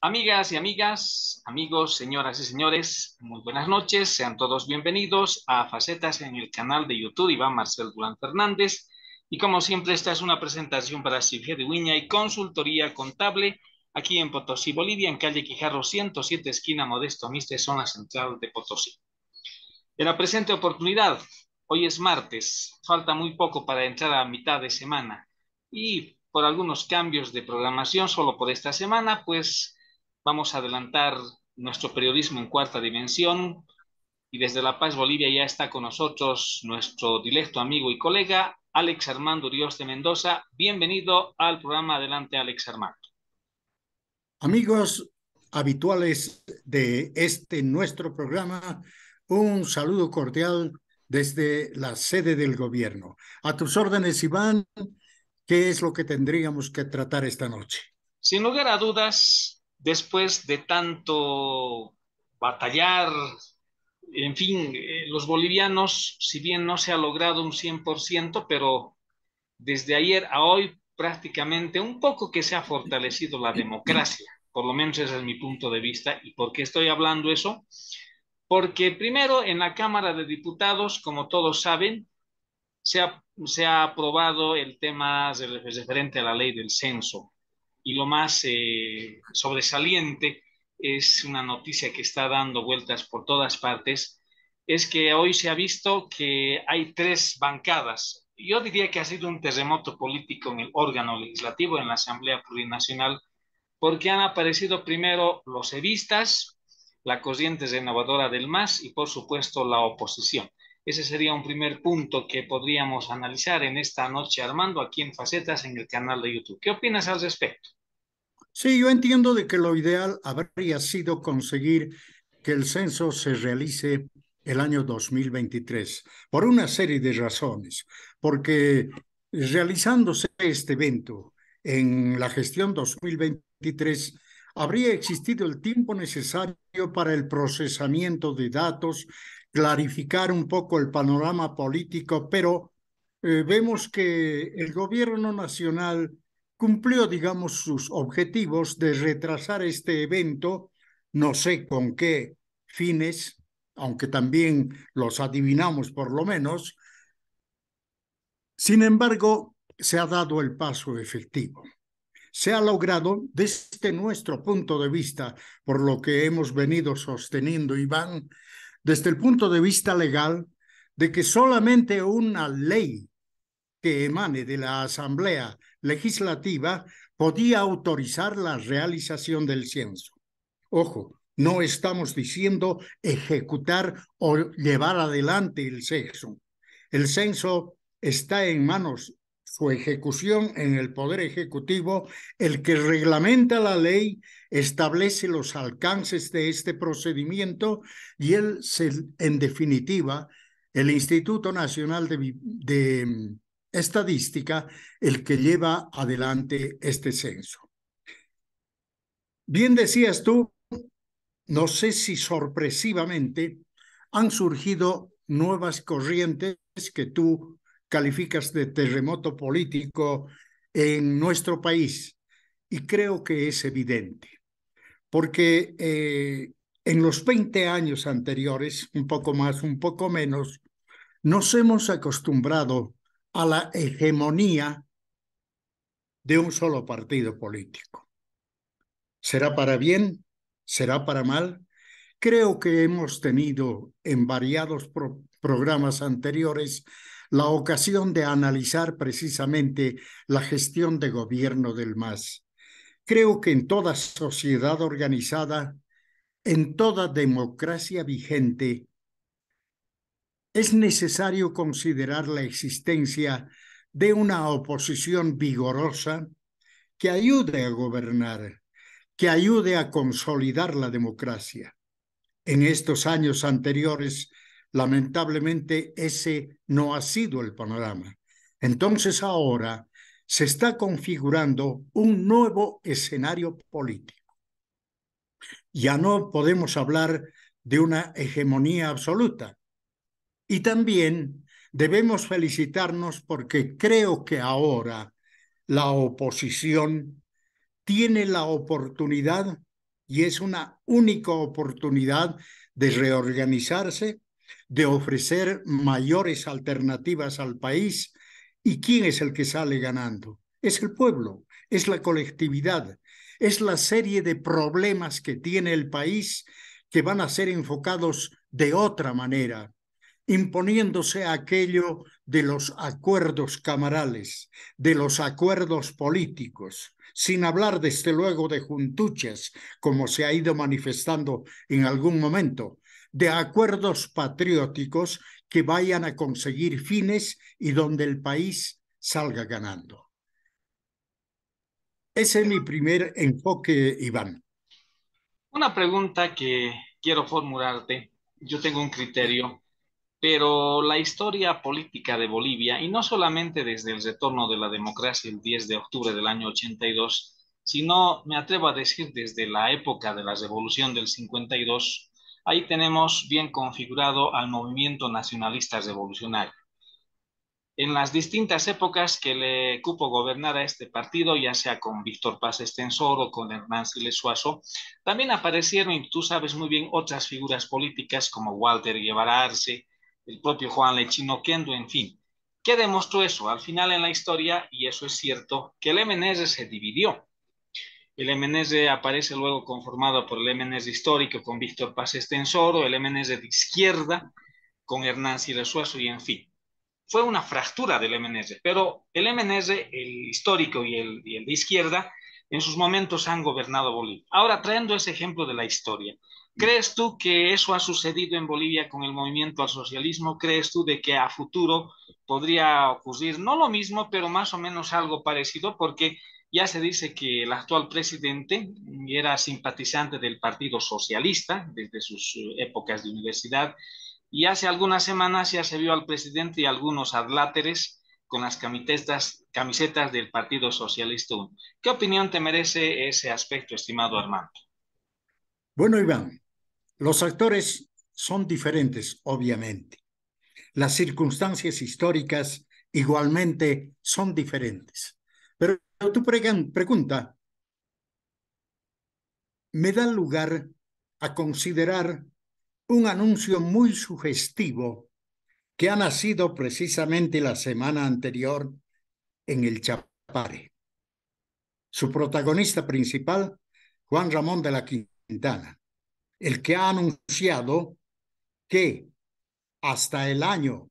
Amigas y amigas, amigos, señoras y señores, muy buenas noches. Sean todos bienvenidos a Facetas en el canal de YouTube Iván Marcel Durán Fernández. Y como siempre, esta es una presentación para Silvia de Uña y Consultoría Contable aquí en Potosí, Bolivia, en calle Quijarro 107, esquina Modesto Miste, zona central de Potosí. En la presente oportunidad, hoy es martes, falta muy poco para entrar a mitad de semana y por algunos cambios de programación solo por esta semana, pues Vamos a adelantar nuestro periodismo en cuarta dimensión y desde La Paz, Bolivia, ya está con nosotros nuestro directo amigo y colega Alex Armando Ríos de Mendoza. Bienvenido al programa. Adelante, Alex Armando. Amigos habituales de este nuestro programa, un saludo cordial desde la sede del gobierno. A tus órdenes, Iván, ¿qué es lo que tendríamos que tratar esta noche? Sin lugar a dudas, después de tanto batallar, en fin, eh, los bolivianos, si bien no se ha logrado un 100%, pero desde ayer a hoy prácticamente un poco que se ha fortalecido la democracia, por lo menos ese es mi punto de vista. ¿Y por qué estoy hablando eso? Porque primero en la Cámara de Diputados, como todos saben, se ha, se ha aprobado el tema referente a la ley del censo y lo más eh, sobresaliente es una noticia que está dando vueltas por todas partes, es que hoy se ha visto que hay tres bancadas. Yo diría que ha sido un terremoto político en el órgano legislativo, en la Asamblea Plurinacional, porque han aparecido primero los evistas, la corriente renovadora del MAS y, por supuesto, la oposición. Ese sería un primer punto que podríamos analizar en esta noche, Armando, aquí en Facetas, en el canal de YouTube. ¿Qué opinas al respecto? Sí, yo entiendo de que lo ideal habría sido conseguir que el censo se realice el año 2023, por una serie de razones, porque realizándose este evento en la gestión 2023, habría existido el tiempo necesario para el procesamiento de datos, clarificar un poco el panorama político, pero eh, vemos que el gobierno nacional cumplió, digamos, sus objetivos de retrasar este evento, no sé con qué fines, aunque también los adivinamos por lo menos. Sin embargo, se ha dado el paso efectivo. Se ha logrado desde nuestro punto de vista, por lo que hemos venido sosteniendo, Iván, desde el punto de vista legal, de que solamente una ley que emane de la Asamblea Legislativa podía autorizar la realización del censo. Ojo, no estamos diciendo ejecutar o llevar adelante el censo. El censo está en manos su ejecución en el Poder Ejecutivo, el que reglamenta la ley, establece los alcances de este procedimiento y él, en definitiva, el Instituto Nacional de, de estadística el que lleva adelante este censo. Bien decías tú, no sé si sorpresivamente han surgido nuevas corrientes que tú calificas de terremoto político en nuestro país. Y creo que es evidente, porque eh, en los 20 años anteriores, un poco más, un poco menos, nos hemos acostumbrado a la hegemonía de un solo partido político. ¿Será para bien? ¿Será para mal? Creo que hemos tenido en variados programas anteriores la ocasión de analizar precisamente la gestión de gobierno del MAS. Creo que en toda sociedad organizada, en toda democracia vigente, es necesario considerar la existencia de una oposición vigorosa que ayude a gobernar, que ayude a consolidar la democracia. En estos años anteriores, lamentablemente, ese no ha sido el panorama. Entonces ahora se está configurando un nuevo escenario político. Ya no podemos hablar de una hegemonía absoluta, y también debemos felicitarnos porque creo que ahora la oposición tiene la oportunidad, y es una única oportunidad, de reorganizarse, de ofrecer mayores alternativas al país. ¿Y quién es el que sale ganando? Es el pueblo, es la colectividad, es la serie de problemas que tiene el país que van a ser enfocados de otra manera, imponiéndose aquello de los acuerdos camarales, de los acuerdos políticos, sin hablar desde luego de juntuchas, como se ha ido manifestando en algún momento, de acuerdos patrióticos que vayan a conseguir fines y donde el país salga ganando. Ese es mi primer enfoque, Iván. Una pregunta que quiero formularte. Yo tengo un criterio pero la historia política de Bolivia, y no solamente desde el retorno de la democracia el 10 de octubre del año 82, sino me atrevo a decir desde la época de la revolución del 52, ahí tenemos bien configurado al movimiento nacionalista revolucionario. En las distintas épocas que le cupo gobernar a este partido, ya sea con Víctor Paz Estensor o con Hernán Siles Suazo, también aparecieron, y tú sabes muy bien, otras figuras políticas como Walter Guevara Arce, el propio Juan Lechino Kendo, en fin. ¿Qué demostró eso? Al final en la historia, y eso es cierto, que el MNS se dividió. El MNS aparece luego conformado por el MNS histórico con Víctor Paz Estensoro, el MNS de izquierda con Hernán Siresuazo y en fin. Fue una fractura del MNS, pero el MNS, el histórico y el, el de izquierda, en sus momentos han gobernado Bolivia. Ahora, trayendo ese ejemplo de la historia, ¿Crees tú que eso ha sucedido en Bolivia con el movimiento al socialismo? ¿Crees tú de que a futuro podría ocurrir no lo mismo, pero más o menos algo parecido? Porque ya se dice que el actual presidente era simpatizante del Partido Socialista desde sus eh, épocas de universidad y hace algunas semanas ya se vio al presidente y algunos adláteres con las camisetas, del Partido Socialista. ¿Qué opinión te merece ese aspecto, estimado Armando? Bueno, Iván, los actores son diferentes, obviamente. Las circunstancias históricas igualmente son diferentes. Pero tu pregunta me da lugar a considerar un anuncio muy sugestivo que ha nacido precisamente la semana anterior en el Chapare. Su protagonista principal, Juan Ramón de la Quintana, el que ha anunciado que hasta el año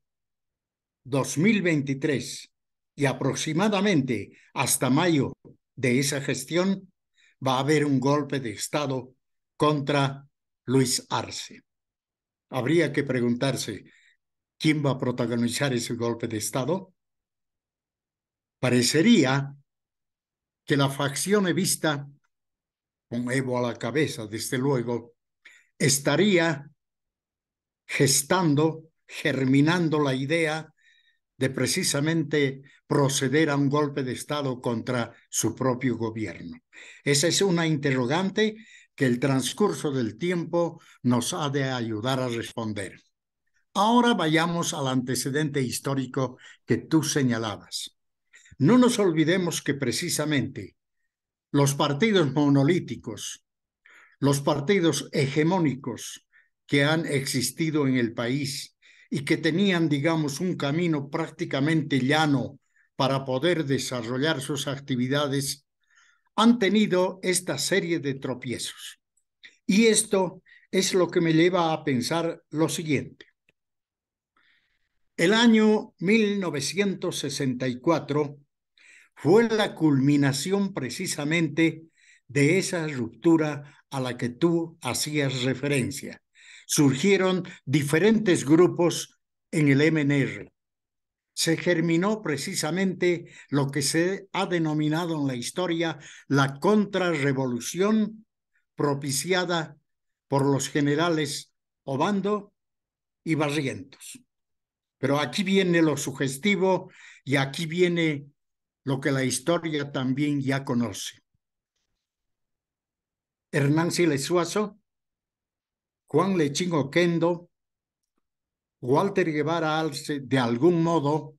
2023 y aproximadamente hasta mayo de esa gestión va a haber un golpe de Estado contra Luis Arce. Habría que preguntarse, ¿quién va a protagonizar ese golpe de Estado? Parecería que la facción vista con Evo a la cabeza, desde luego, estaría gestando, germinando la idea de precisamente proceder a un golpe de Estado contra su propio gobierno. Esa es una interrogante que el transcurso del tiempo nos ha de ayudar a responder. Ahora vayamos al antecedente histórico que tú señalabas. No nos olvidemos que precisamente los partidos monolíticos los partidos hegemónicos que han existido en el país y que tenían, digamos, un camino prácticamente llano para poder desarrollar sus actividades, han tenido esta serie de tropiezos. Y esto es lo que me lleva a pensar lo siguiente. El año 1964 fue la culminación precisamente de esa ruptura a la que tú hacías referencia. Surgieron diferentes grupos en el MNR. Se germinó precisamente lo que se ha denominado en la historia la contrarrevolución propiciada por los generales Obando y Barrientos. Pero aquí viene lo sugestivo y aquí viene lo que la historia también ya conoce. Hernán Siles Juan Lechingo Kendo, Walter Guevara Alce, de algún modo,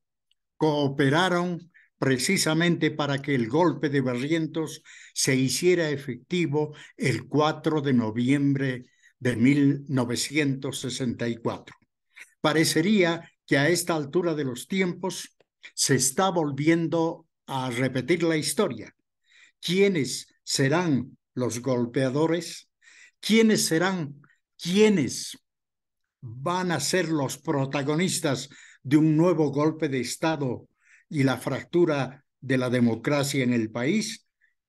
cooperaron precisamente para que el golpe de Barrientos se hiciera efectivo el 4 de noviembre de 1964. Parecería que a esta altura de los tiempos se está volviendo a repetir la historia. ¿Quiénes serán los golpeadores, quiénes serán, quiénes van a ser los protagonistas de un nuevo golpe de Estado y la fractura de la democracia en el país,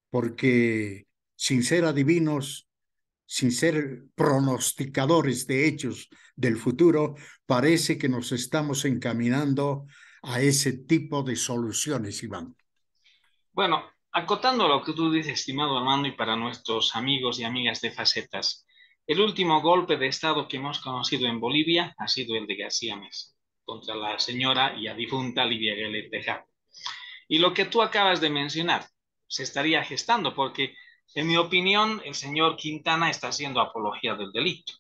porque sin ser adivinos, sin ser pronosticadores de hechos del futuro, parece que nos estamos encaminando a ese tipo de soluciones, Iván. Bueno, Acotando lo que tú dices, estimado Armando, y para nuestros amigos y amigas de facetas, el último golpe de Estado que hemos conocido en Bolivia ha sido el de García Mesa contra la señora y difunta Lidia Gale Tejada. Y lo que tú acabas de mencionar se estaría gestando porque, en mi opinión, el señor Quintana está haciendo apología del delito.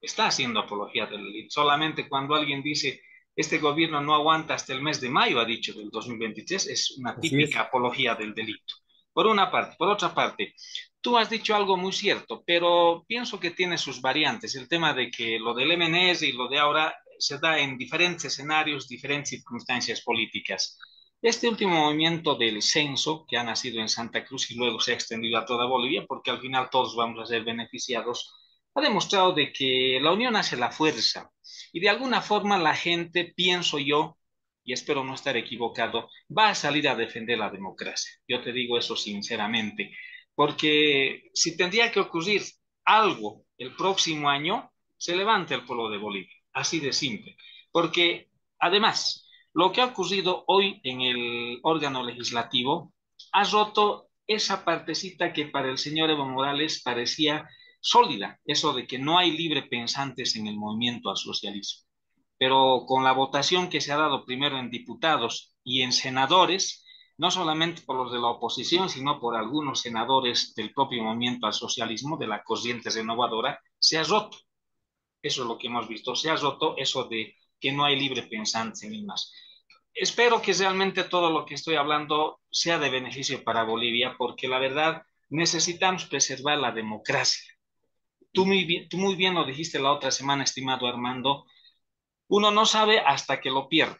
Está haciendo apología del delito. Solamente cuando alguien dice este gobierno no aguanta hasta el mes de mayo, ha dicho, del 2023, es una típica apología del delito. Por una parte. Por otra parte, tú has dicho algo muy cierto, pero pienso que tiene sus variantes. El tema de que lo del MNS y lo de ahora se da en diferentes escenarios, diferentes circunstancias políticas. Este último movimiento del censo, que ha nacido en Santa Cruz y luego se ha extendido a toda Bolivia, porque al final todos vamos a ser beneficiados ha demostrado de que la unión hace la fuerza y de alguna forma la gente, pienso yo, y espero no estar equivocado, va a salir a defender la democracia. Yo te digo eso sinceramente, porque si tendría que ocurrir algo el próximo año, se levante el pueblo de Bolivia, así de simple, porque además lo que ha ocurrido hoy en el órgano legislativo ha roto esa partecita que para el señor Evo Morales parecía sólida, eso de que no hay libre pensantes en el movimiento al socialismo. Pero con la votación que se ha dado primero en diputados y en senadores, no solamente por los de la oposición, sino por algunos senadores del propio movimiento al socialismo, de la corriente renovadora, se ha roto. Eso es lo que hemos visto, se ha roto eso de que no hay libre pensante ni más. Espero que realmente todo lo que estoy hablando sea de beneficio para Bolivia, porque la verdad necesitamos preservar la democracia tú muy, bien, lo dijiste la otra semana, estimado Armando, uno no sabe hasta que lo pierde.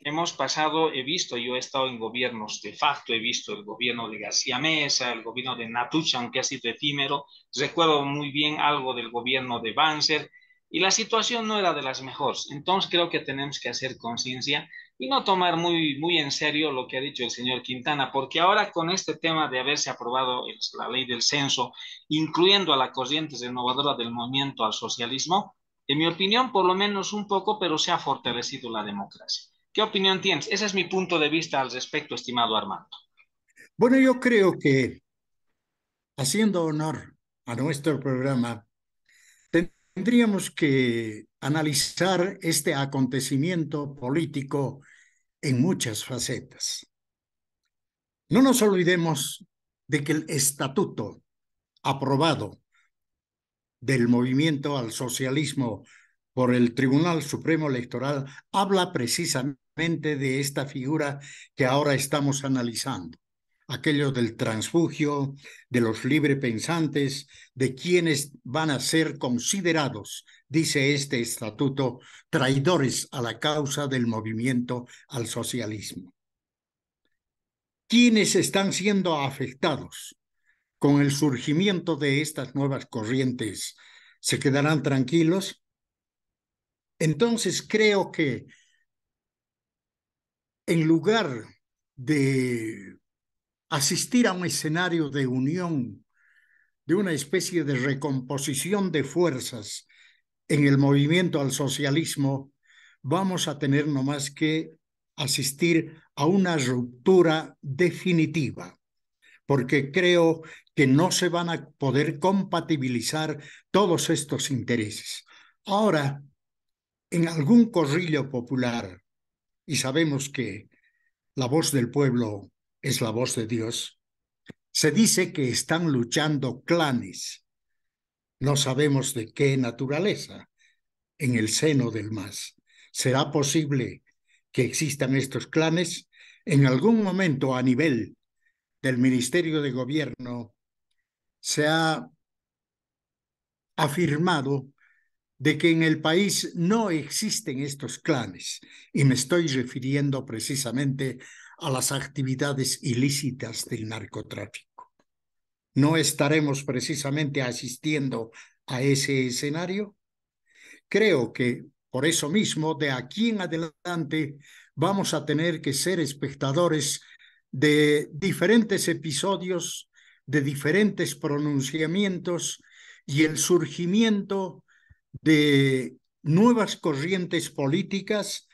Hemos pasado, he visto, yo he estado en gobiernos de facto, he visto el gobierno de García Mesa, el gobierno de Natucha, aunque ha sido efímero, recuerdo muy bien algo del gobierno de Banzer, y la situación no era de las mejores. Entonces creo que tenemos que hacer conciencia y no tomar muy, muy en serio lo que ha dicho el señor Quintana, porque ahora con este tema de haberse aprobado la ley del censo, incluyendo a la corriente renovadora del movimiento al socialismo, en mi opinión, por lo menos un poco, pero se ha fortalecido la democracia. ¿Qué opinión tienes? Ese es mi punto de vista al respecto, estimado Armando. Bueno, yo creo que haciendo honor a nuestro programa, tendríamos que analizar este acontecimiento político en muchas facetas. No nos olvidemos de que el estatuto aprobado del movimiento al socialismo por el Tribunal Supremo Electoral habla precisamente de esta figura que ahora estamos analizando aquello del transfugio, de los librepensantes, de quienes van a ser considerados, dice este estatuto, traidores a la causa del movimiento al socialismo. ¿Quiénes están siendo afectados con el surgimiento de estas nuevas corrientes? ¿Se quedarán tranquilos? Entonces creo que en lugar de asistir a un escenario de unión, de una especie de recomposición de fuerzas en el movimiento al socialismo, vamos a tener no más que asistir a una ruptura definitiva, porque creo que no se van a poder compatibilizar todos estos intereses. Ahora, en algún corrillo popular, y sabemos que la voz del pueblo es la voz de Dios. Se dice que están luchando clanes, no sabemos de qué naturaleza, en el seno del más. ¿Será posible que existan estos clanes? En algún momento a nivel del Ministerio de Gobierno se ha afirmado de que en el país no existen estos clanes, y me estoy refiriendo precisamente a las actividades ilícitas del narcotráfico. ¿No estaremos precisamente asistiendo a ese escenario? Creo que por eso mismo, de aquí en adelante, vamos a tener que ser espectadores de diferentes episodios, de diferentes pronunciamientos y el surgimiento de nuevas corrientes políticas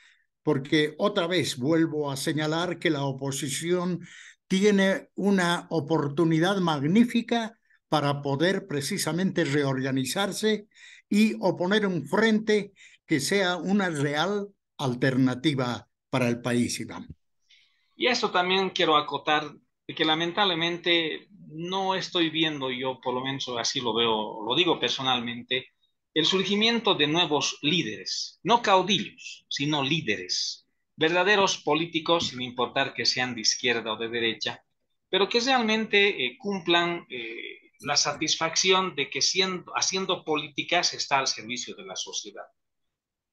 porque otra vez vuelvo a señalar que la oposición tiene una oportunidad magnífica para poder precisamente reorganizarse y oponer un frente que sea una real alternativa para el país, Y eso también quiero acotar, que lamentablemente no estoy viendo, yo por lo menos así lo veo, lo digo personalmente, el surgimiento de nuevos líderes, no caudillos, sino líderes, verdaderos políticos, sin importar que sean de izquierda o de derecha, pero que realmente eh, cumplan eh, la satisfacción de que haciendo políticas está al servicio de la sociedad.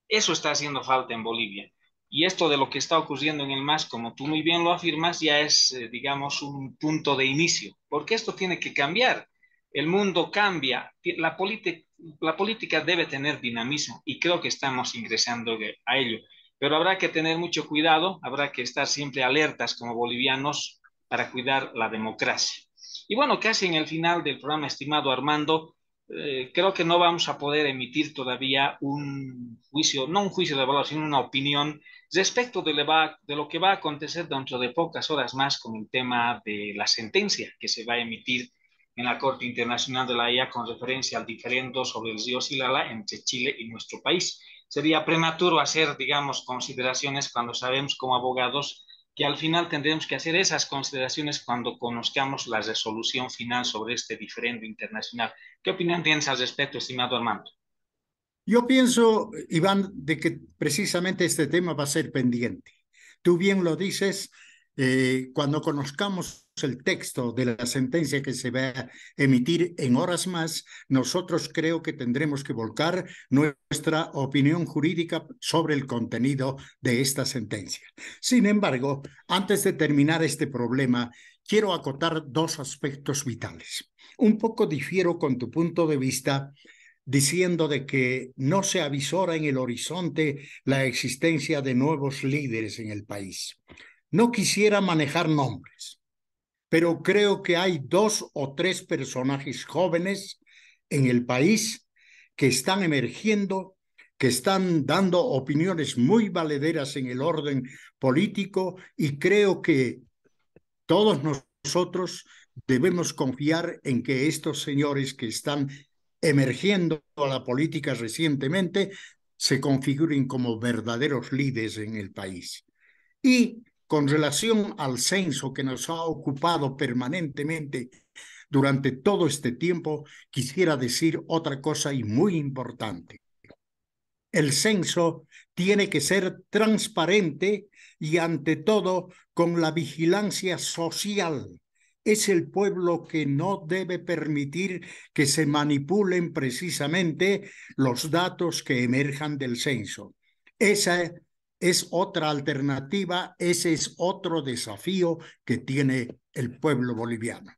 Eso está haciendo falta en Bolivia. Y esto de lo que está ocurriendo en el MAS, como tú muy bien lo afirmas, ya es, eh, digamos, un punto de inicio, porque esto tiene que cambiar. El mundo cambia, la, política la política debe tener dinamismo y creo que estamos ingresando a ello. Pero habrá que tener mucho cuidado, habrá que estar siempre alertas como bolivianos para cuidar la democracia. Y bueno, casi en el final del programa, estimado Armando, eh, creo que no vamos a poder emitir todavía un juicio, no un juicio de valor, sino una opinión respecto de lo que va a acontecer dentro de pocas horas más con el tema de la sentencia que se va a emitir en la Corte Internacional de la IA con referencia al diferendo sobre el río Silala entre Chile y nuestro país. Sería prematuro hacer, digamos, consideraciones cuando sabemos como abogados que al final tendremos que hacer esas consideraciones cuando conozcamos la resolución final sobre este diferendo internacional. ¿Qué opinión tienes al respecto, estimado Armando? Yo pienso, Iván, de que precisamente este tema va a ser pendiente. Tú bien lo dices, eh, cuando conozcamos el texto de la sentencia que se va a emitir en horas más, nosotros creo que tendremos que volcar nuestra opinión jurídica sobre el contenido de esta sentencia. Sin embargo, antes de terminar este problema, quiero acotar dos aspectos vitales. Un poco difiero con tu punto de vista diciendo de que no se avisora en el horizonte la existencia de nuevos líderes en el país. No quisiera manejar nombres, pero creo que hay dos o tres personajes jóvenes en el país que están emergiendo, que están dando opiniones muy valederas en el orden político y creo que todos nosotros debemos confiar en que estos señores que están emergiendo a la política recientemente se configuren como verdaderos líderes en el país. Y con relación al censo que nos ha ocupado permanentemente durante todo este tiempo, quisiera decir otra cosa y muy importante. El censo tiene que ser transparente y ante todo con la vigilancia social. Es el pueblo que no debe permitir que se manipulen precisamente los datos que emerjan del censo. Esa es otra alternativa, ese es otro desafío que tiene el pueblo boliviano.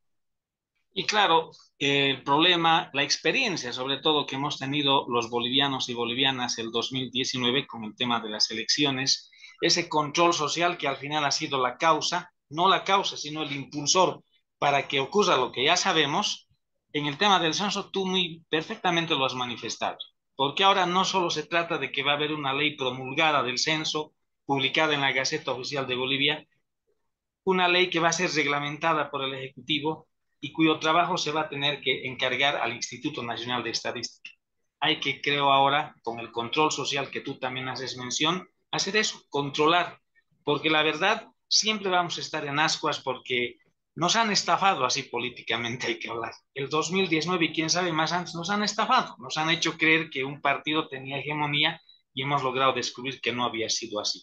Y claro, el problema, la experiencia sobre todo que hemos tenido los bolivianos y bolivianas el 2019 con el tema de las elecciones, ese control social que al final ha sido la causa, no la causa, sino el impulsor para que ocurra lo que ya sabemos, en el tema del censo tú muy perfectamente lo has manifestado porque ahora no solo se trata de que va a haber una ley promulgada del censo, publicada en la Gaceta Oficial de Bolivia, una ley que va a ser reglamentada por el Ejecutivo y cuyo trabajo se va a tener que encargar al Instituto Nacional de Estadística. Hay que, creo ahora, con el control social que tú también haces mención, hacer eso, controlar, porque la verdad siempre vamos a estar en ascuas porque nos han estafado así políticamente, hay que hablar. El 2019 y quién sabe más antes nos han estafado, nos han hecho creer que un partido tenía hegemonía y hemos logrado descubrir que no había sido así.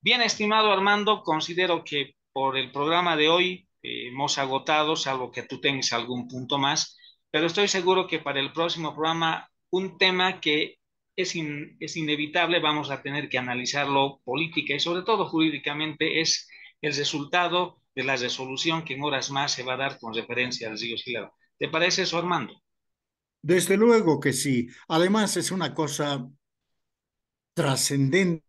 Bien, estimado Armando, considero que por el programa de hoy eh, hemos agotado, salvo que tú tengas algún punto más, pero estoy seguro que para el próximo programa un tema que es, es inevitable, vamos a tener que analizarlo política y sobre todo jurídicamente, es el resultado de la resolución que en horas más se va a dar con referencia al río Silao. ¿Te parece eso, Armando? Desde luego que sí. Además, es una cosa trascendente,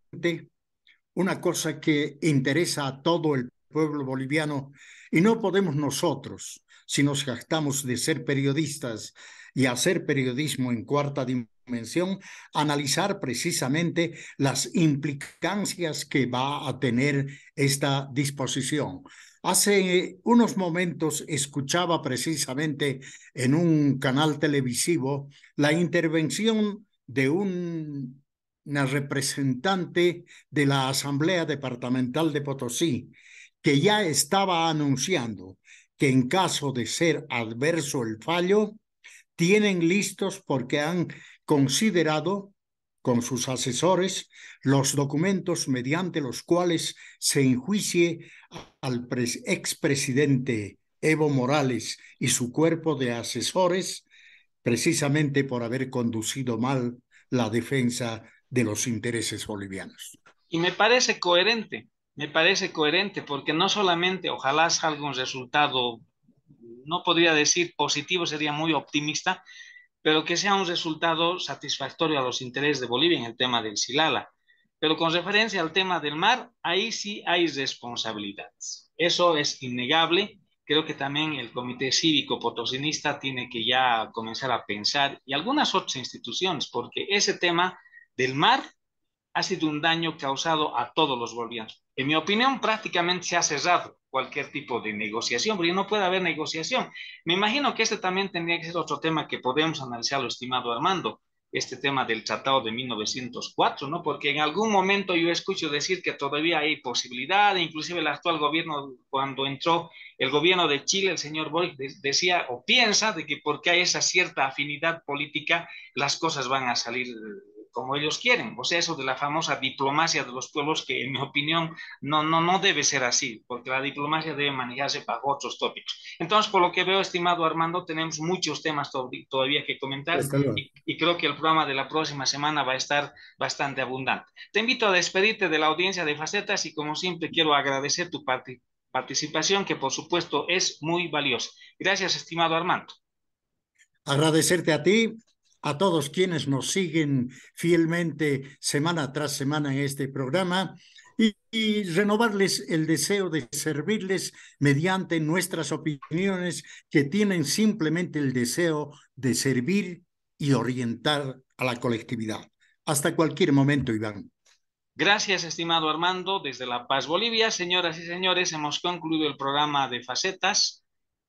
una cosa que interesa a todo el pueblo boliviano y no podemos nosotros, si nos gastamos de ser periodistas y hacer periodismo en cuarta dimensión, mención, analizar precisamente las implicancias que va a tener esta disposición. Hace unos momentos escuchaba precisamente en un canal televisivo la intervención de un, una representante de la Asamblea Departamental de Potosí, que ya estaba anunciando que en caso de ser adverso el fallo, tienen listos porque han considerado con sus asesores los documentos mediante los cuales se enjuicie al expresidente Evo Morales y su cuerpo de asesores precisamente por haber conducido mal la defensa de los intereses bolivianos. Y me parece coherente, me parece coherente, porque no solamente ojalá salga un resultado, no podría decir positivo, sería muy optimista, pero que sea un resultado satisfactorio a los intereses de Bolivia en el tema del Silala. Pero con referencia al tema del mar, ahí sí hay responsabilidades. Eso es innegable. Creo que también el Comité Cívico Potosinista tiene que ya comenzar a pensar y algunas otras instituciones, porque ese tema del mar ha sido un daño causado a todos los bolivianos en mi opinión, prácticamente se ha cerrado cualquier tipo de negociación, porque no puede haber negociación. Me imagino que este también tendría que ser otro tema que podemos lo estimado Armando, este tema del Tratado de 1904, ¿no? Porque en algún momento yo escucho decir que todavía hay posibilidad, inclusive el actual gobierno, cuando entró el gobierno de Chile, el señor Boric decía o piensa de que porque hay esa cierta afinidad política, las cosas van a salir como ellos quieren. O sea, eso de la famosa diplomacia de los pueblos, que en mi opinión no, no, no debe ser así, porque la diplomacia debe manejarse para otros tópicos. Entonces, por lo que veo, estimado Armando, tenemos muchos temas todavía que comentar y, creo que el programa de la próxima semana va a estar bastante abundante. Te invito a despedirte de la audiencia de Facetas y como siempre quiero agradecer tu participación, que por supuesto es muy valiosa. Gracias, estimado Armando. Agradecerte a ti, a todos quienes nos siguen fielmente semana tras semana en este programa y, renovarles el deseo de servirles mediante nuestras opiniones que tienen simplemente el deseo de servir y orientar a la colectividad. Hasta cualquier momento, Iván. Gracias, estimado Armando. Desde La Paz, Bolivia, señoras y señores, hemos concluido el programa de facetas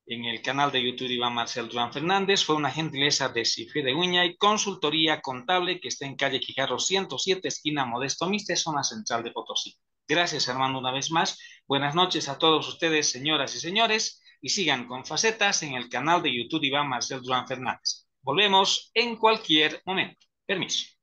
en el canal de YouTube Iván Marcel Durán Fernández. Fue una gentileza de Cifre de Uña y Consultoría Contable que está en calle Quijarro 107, esquina Modesto Miste, zona central de Potosí. Gracias, hermano, una vez más. Buenas noches a todos ustedes, señoras y señores, y sigan con facetas en el canal de YouTube Iván Marcel Durán Fernández. Volvemos en cualquier momento. Permiso.